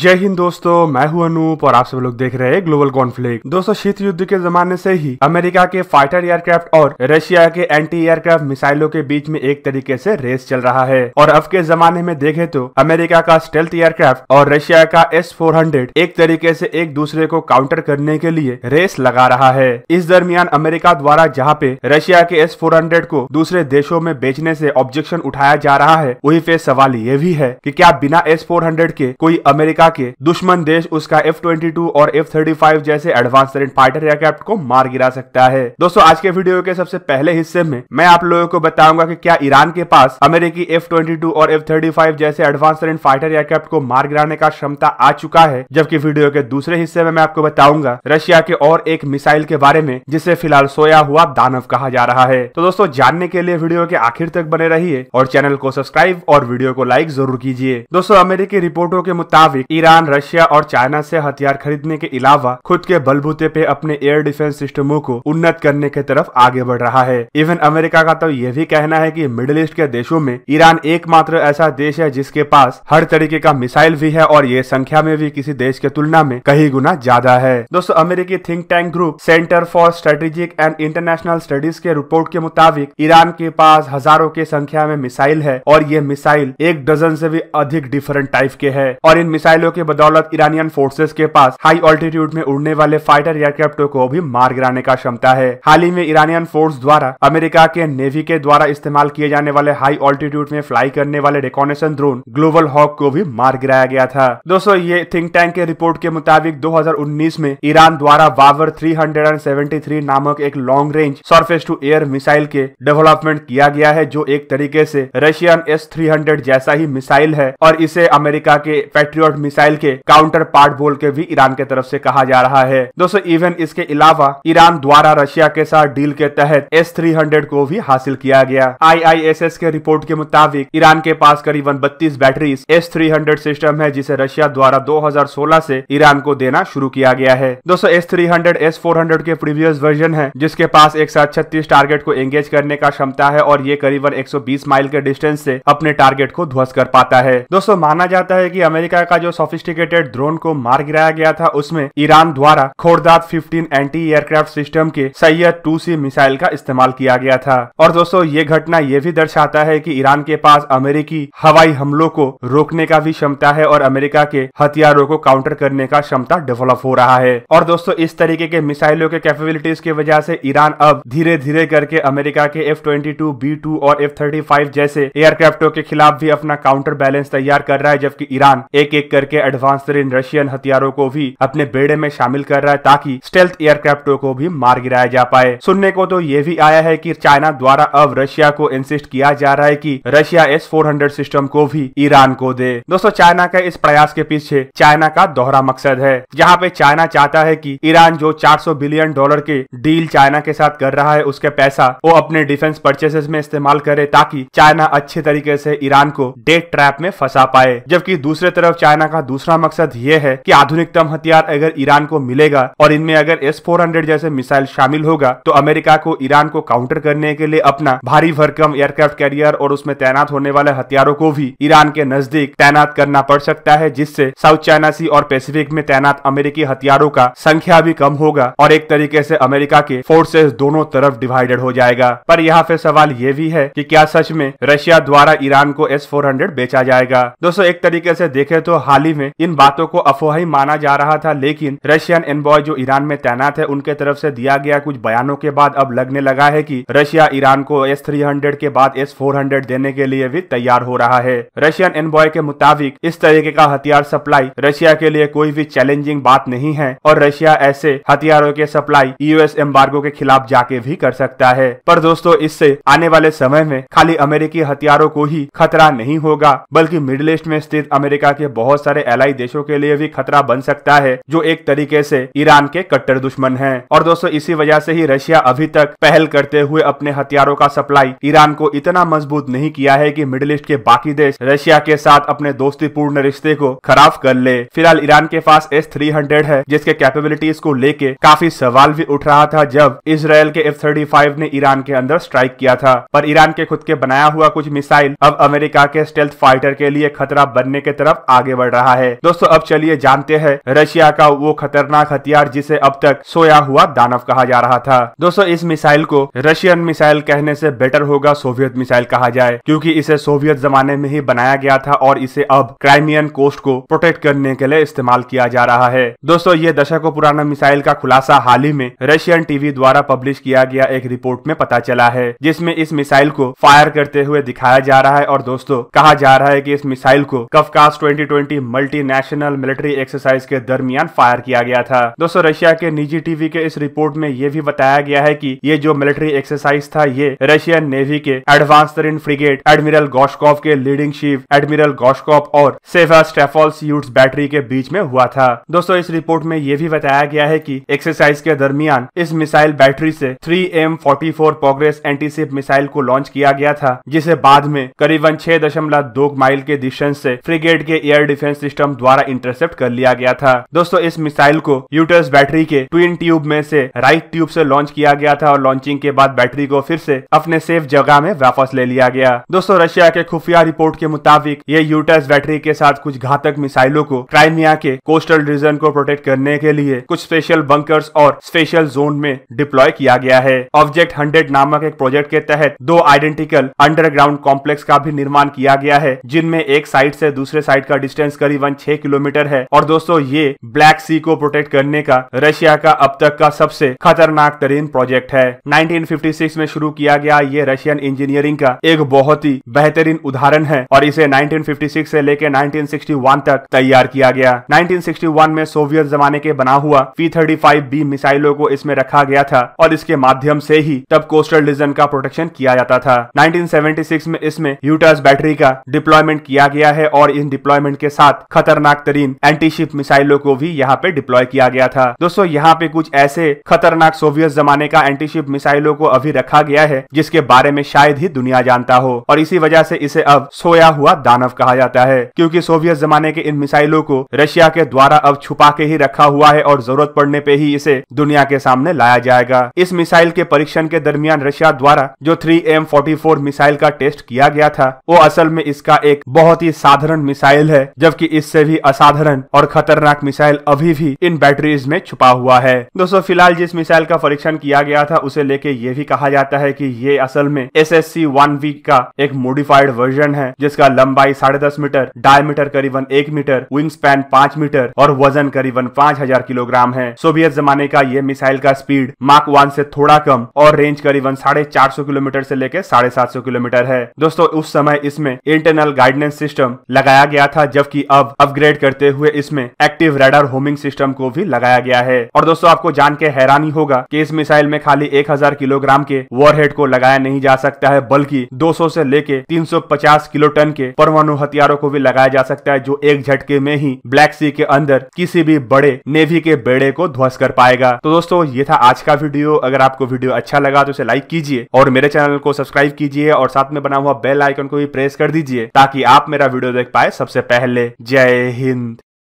जय हिंद दोस्तों मैं हूं अनूप और आप सब लोग देख रहे हैं ग्लोबल कॉन्फ्लिक्ट दोस्तों शीत युद्ध के जमाने से ही अमेरिका के फाइटर एयरक्राफ्ट और रशिया के एंटी एयरक्राफ्ट मिसाइलों के बीच में एक तरीके से रेस चल रहा है और अब के जमाने में देखे तो अमेरिका का स्टेल्थ एयरक्राफ्ट और रशिया का एस फोर हंड्रेड एक तरीके से एक दूसरे को काउंटर करने के लिए रेस लगा रहा है इस दरमियान अमेरिका द्वारा जहाँ पे रशिया के एस फोर हंड्रेड को दूसरे देशों में बेचने ऐसी ऑब्जेक्शन उठाया जा रहा है वही पे सवाल ये भी है की क्या बिना एस फोर हंड्रेड के कोई अमेरिका अमेरिका के दुश्मन देश उसका एफ ट्वेंटी टू और एफ थर्टी फाइव जैसे एडवांस फाइटर एयरक्राफ्ट को मार गिरा सकता है दोस्तों आज के वीडियो के सबसे पहले हिस्से में मैं आप लोगों को बताऊंगा कि क्या ईरान के पास अमेरिकी एफ ट्वेंटी टू और एफ थर्टी फाइव जैसे एडवांस फाइटर एयरक्राफ्ट को मार गिराने का क्षमता आ चुका है जबकि वीडियो के दूसरे हिस्से में मैं आपको बताऊंगा रशिया के और एक मिसाइल के बारे में जिसे फिलहाल सोया हुआ दानव कहा जा रहा है तो दोस्तों जानने के लिए वीडियो के आखिर तक बने रहिए और चैनल को सब्सक्राइब और वीडियो को लाइक जरूर कीजिए दोस्तों अमेरिकी रिपोर्टों के मुताबिक ईरान रशिया और चाइना से हथियार खरीदने के अलावा खुद के बलबूते पे अपने एयर डिफेंस सिस्टमों को उन्नत करने की तरफ आगे बढ़ रहा है इवन अमेरिका का तो यह भी कहना है की मिडिल ईस्ट के देशों में ईरान एकमात्र ऐसा देश है जिसके पास हर तरीके का मिसाइल भी है और ये संख्या में भी किसी देश के तुलना में कई गुना ज्यादा है दोस्तों अमेरिकी think tank group center for strategic and international studies के रिपोर्ट के मुताबिक ईरान के पास हजारों के संख्या में मिसाइल है और ये मिसाइल एक डजन से भी अधिक डिफरेंट टाइप के है और इन मिसाइल मिसाइलों के बदौलत ईरानियन फोर्सेज के पास हाई ऑल्टीट्यूड में उड़ने वाले फाइटर एयरक्राफ्टों को भी मार गिराने का क्षमता है हाल ही में ईरानियन फोर्स द्वारा अमेरिका के नेवी के द्वारा इस्तेमाल किए जाने वाले हाई ऑल्टीट्यूड में फ्लाई करने वाले रिकॉनेशन ड्रोन ग्लोबल हॉक को भी मार गिराया गया था दोस्तों ये थिंक टैंक के रिपोर्ट के मुताबिक दो में ईरान द्वारा वावर थ्री नामक एक long range surface to air missile के डेवलपमेंट किया गया है जो एक तरीके से रशियन एस 300 जैसा ही मिसाइल है और इसे अमेरिका के पेट्रियोट मिसाइल के काउंटर पार्ट बोल के भी ईरान के तरफ से कहा जा रहा है दोस्तों इवन इसके अलावा ईरान द्वारा रशिया के साथ डील के तहत एस थ्री हंड्रेड को भी हासिल किया गया एस के रिपोर्ट के मुताबिक ईरान के पास करीबन बत्तीस battery S three hundred system है जिसे रशिया द्वारा दो हजार सोलह से ईरान को देना शुरू किया गया है दोस्तों S three hundred S four hundred के प्रीवियस वर्जन है जिसके पास एक सौ छत्तीस टारगेट को एंगेज करने का क्षमता है और ये करीबन 120 माइल के डिस्टेंस से अपने टारगेट को ध्वस्त कर पाता है दोस्तों माना जाता है कि अमेरिका का जो सोफिस्टिकेटेड ड्रोन को मार गिराया गया था उसमें ईरान द्वारा खोरदाद 15 एंटी एयरक्राफ्ट सिस्टम के सैयद टू सी मिसाइल का इस्तेमाल किया गया था और दोस्तों ये घटना ये भी दर्शाता है की ईरान के पास अमेरिकी हवाई हमलों को रोकने का भी क्षमता है और अमेरिका के हथियारों को काउंटर करने का क्षमता डेवलप हो रहा है और दोस्तों इस तरीके के मिसाइलों के कैपेबिलिटीज की वजह से ईरान अब धीरे धीरे करके अमेरिका के F twenty two B two और एफ थर्टी फाइव जैसे एयरक्राफ्टों के खिलाफ भी अपना काउंटर बैलेंस तैयार कर रहा है जबकि ईरान एक एक कर करके एडवांस तरीन रशियन हथियारों को भी अपने बेड़े में शामिल कर रहा है ताकि स्टेल्थ एयरक्राफ्टों को भी मार गिराया जा पाए सुनने को तो ये भी आया है की चाइना द्वारा अब रशिया को इंसिस्ट किया जा रहा है की रशिया एस फोर सिस्टम को भी ईरान को दे दोस्तों चाइना के इस प्रयास के पीछे चाइना का दोहरा मकसद है जहाँ पे चाइना चाहता है की ईरान जो चार बिलियन डॉलर के डील चाइना के साथ कर रहा है उसके पैसा वो अपने डिफेंस परचेसेस में इस्तेमाल करे ताकि चाइना अच्छे तरीके से ईरान को डेट ट्रैप में फंसा पाए जबकि दूसरे तरफ चाइना का दूसरा मकसद ये है कि आधुनिकतम हथियार अगर ईरान को मिलेगा और इनमें अगर एस फोर हंड्रेड जैसे मिसाइल शामिल होगा तो अमेरिका को ईरान को काउंटर करने के लिए अपना भारी भरकम एयरक्राफ्ट कैरियर और उसमें तैनात होने वाले हथियारों को भी ईरान के नजदीक तैनात करना पड़ सकता है जिससे साउथ चाइना सी और पैसिफिक में तैनात अमेरिकी हथियारों का संख्या भी कम होगा और एक तरीके से अमेरिका के फोर्सेस दोनों तरफ डिवाइडेड हो जाएगा पर यहाँ पे सवाल ये भी है कि क्या सच में रशिया द्वारा ईरान को एस फोर हंड्रेड बेचा जाएगा दोस्तों एक तरीके से देखे तो हाल हाल ही में इन बातों को अफवाही माना जा रहा था लेकिन रशियन एनबॉय जो ईरान में तैनात है उनके तरफ से दिया गया कुछ बयानों के बाद अब लगने लगा है कि रशिया ईरान को एस थ्री हंड्रेड के बाद एस फोर हंड्रेड देने के लिए भी तैयार हो रहा है रशियन एनबॉय के मुताबिक इस तरीके का हथियार सप्लाई रशिया के लिए कोई भी चैलेंजिंग बात नहीं है और रशिया ऐसे हथियारों के सप्लाई यूएस एम्बार्गो के खिलाफ जाके भी कर सकता है पर दोस्तों इससे आने वाले समय में खाली अमेरिकी हथियारों को ही खतरा नहीं होगा बल्कि मिडिल ईस्ट में स्थित अमेरिका के बहुत सारे सारे एलाई देशों के लिए भी खतरा बन सकता है जो एक तरीके से ईरान के कट्टर दुश्मन है और दोस्तों इसी वजह से ही रशिया अभी तक पहल करते हुए अपने हथियारों का सप्लाई ईरान को इतना मजबूत नहीं किया है कि मिडिल ईस्ट के बाकी देश रशिया के साथ अपने दोस्तीपूर्ण रिश्ते को खराब कर ले फिलहाल ईरान के पास एस थ्री हंड्रेड है जिसके कैपेबिलिटीज को लेके काफी सवाल भी उठ रहा था जब इसराइल के एफ थर्टी फाइव ने ईरान के अंदर स्ट्राइक किया था पर ईरान के खुद के बनाया हुआ कुछ मिसाइल अब अमेरिका के स्टेल्थ फाइटर के लिए खतरा बनने के तरफ आगे बढ़ रहा रहा है दोस्तों अब चलिए जानते हैं रशिया का वो खतरनाक हथियार जिसे अब तक सोया हुआ दानव कहा जा रहा था दोस्तों इस मिसाइल को रशियन मिसाइल कहने से बेटर होगा सोवियत मिसाइल कहा जाए क्योंकि इसे सोवियत जमाने में ही बनाया गया था और इसे अब क्राइमियन कोस्ट को प्रोटेक्ट करने के लिए इस्तेमाल किया जा रहा है दोस्तों ये दशकों पुराना मिसाइल का खुलासा हाल ही में रशियन टीवी द्वारा पब्लिश किया गया एक रिपोर्ट में पता चला है जिसमें इस मिसाइल को फायर करते हुए दिखाया जा रहा है और दोस्तों कहा जा रहा है कि इस मिसाइल को कफकास 2020 मल्टीनेशनल मिलिट्री एक्सरसाइज के दरमियान फायर किया गया था दोस्तों रशिया के निजी टीवी के इस रिपोर्ट में यह भी बताया गया है की ये जो मिलिट्री एक्सरसाइज था ये रशियन नेवी के एडवांस तरीन फ्रिगेट एडमिरल गोशकॉफ के लीडिंग शिप एडमिरल गोशकॉफ और सेवा स्टेफॉल यूट बैटरी के बीच में हुआ था दोस्तों इस रिपोर्ट में ये भी बताया गया है की एक्सरसाइज के दरमियान इस मिसाइल बैटरी से 3M44 प्रोग्रेस एंटीसिप मिसाइल को लॉन्च किया गया था जिसे बाद में करीबन 6.2 माइल के डिस्टेंस से फ्रिगेट के एयर डिफेंस डिफेंस सिस्टम द्वारा इंटरसेप्ट कर लिया गया था दोस्तों इस मिसाइल को यूटर्स बैटरी के ट्विन ट्यूब में से राइट ट्यूब से लॉन्च किया गया था और लॉन्चिंग के बाद बैटरी को फिर से अपने सेफ जगह में वापस ले लिया गया दोस्तों रशिया के खुफिया रिपोर्ट के मुताबिक ये यूटर्स बैटरी के साथ कुछ घातक मिसाइलों को क्राइमिया के कोस्टल रीजन को प्रोटेक्ट करने के लिए कुछ स्पेशल बंकर और स्पेशल जोन में डिप्लॉय किया गया है ऑब्जेक्ट हंड्रेड नामक एक प्रोजेक्ट के तहत दो आइडेंटिकल अंडरग्राउंड कॉम्प्लेक्स का भी निर्माण किया गया है जिनमें एक साइड से दूसरे साइड का डिस्टेंस करीबन छह किलोमीटर है और दोस्तों ये ब्लैक सी को प्रोटेक्ट करने का रशिया का अब तक का सबसे खतरनाक तरीन प्रोजेक्ट है 1956 में शुरू किया गया ये रशियन इंजीनियरिंग का एक बहुत ही बेहतरीन उदाहरण है और इसे 1956 से लेकर 1961 तक तैयार किया गया 1961 में सोवियत जमाने के बना हुआ पी थर्टी बी मिसाइलों को इसमें रखा गया था और इसके माध्यम से ही तब कोस्टल डिजन का प्रोटेक्शन किया जाता था नाइनटीन में इसमें यूटर्स बैटरी का डिप्लॉयमेंट किया गया है और इन डिप्लॉयमेंट के साथ साथ खतरनाक तरीन एंटीशिप मिसाइलों को भी यहाँ पे डिप्लॉय किया गया था दोस्तों यहाँ पे कुछ ऐसे खतरनाक सोवियत जमाने का एंटीशिप मिसाइलों को अभी रखा गया है जिसके बारे में शायद ही दुनिया जानता हो और इसी वजह से इसे अब सोया हुआ दानव कहा जाता है क्योंकि सोवियत जमाने के इन मिसाइलों को रशिया के द्वारा अब छुपा के ही रखा हुआ है और जरूरत पड़ने पे ही इसे दुनिया के सामने लाया जाएगा इस मिसाइल के परीक्षण के दरमियान रशिया द्वारा जो थ्री एम मिसाइल का टेस्ट किया गया था वो असल में इसका एक बहुत ही साधारण मिसाइल है जबकि जबकि इससे भी असाधारण और खतरनाक मिसाइल अभी भी इन बैटरीज में छुपा हुआ है दोस्तों फिलहाल जिस मिसाइल का परीक्षण किया गया था उसे लेके ये भी कहा जाता है कि ये असल में S S C one V का एक मोडिफाइड वर्जन है जिसका लंबाई साढ़े दस मीटर डायमीटर करीबन एक मीटर विंग स्पैन पांच मीटर और वजन करीबन पांच हजार किलोग्राम है सोवियत जमाने का ये मिसाइल का स्पीड मार्क वन से थोड़ा कम और रेंज करीबन साढ़े चार सौ किलोमीटर से लेकर साढ़े सात सौ किलोमीटर है दोस्तों उस समय इसमें इंटरनल गाइडेंस सिस्टम लगाया गया था जबकि अब अपग्रेड करते हुए इसमें एक्टिव रेडर होमिंग सिस्टम को भी लगाया गया है और दोस्तों आपको जान के हैरानी होगा कि इस मिसाइल में खाली 1000 किलोग्राम के वॉरहेड को लगाया नहीं जा सकता है बल्कि 200 से लेके 350 किलो टन के परमाणु हथियारों को भी लगाया जा सकता है जो एक झटके में ही ब्लैक सी के अंदर किसी भी बड़े नेवी के बेड़े को ध्वस्त कर पाएगा तो दोस्तों ये था आज का वीडियो अगर आपको वीडियो अच्छा लगा तो इसे लाइक कीजिए और मेरे चैनल को सब्सक्राइब कीजिए और साथ में बना हुआ बेल आइकन को भी प्रेस कर दीजिए ताकि आप मेरा वीडियो देख पाए सबसे पहले जय हिंद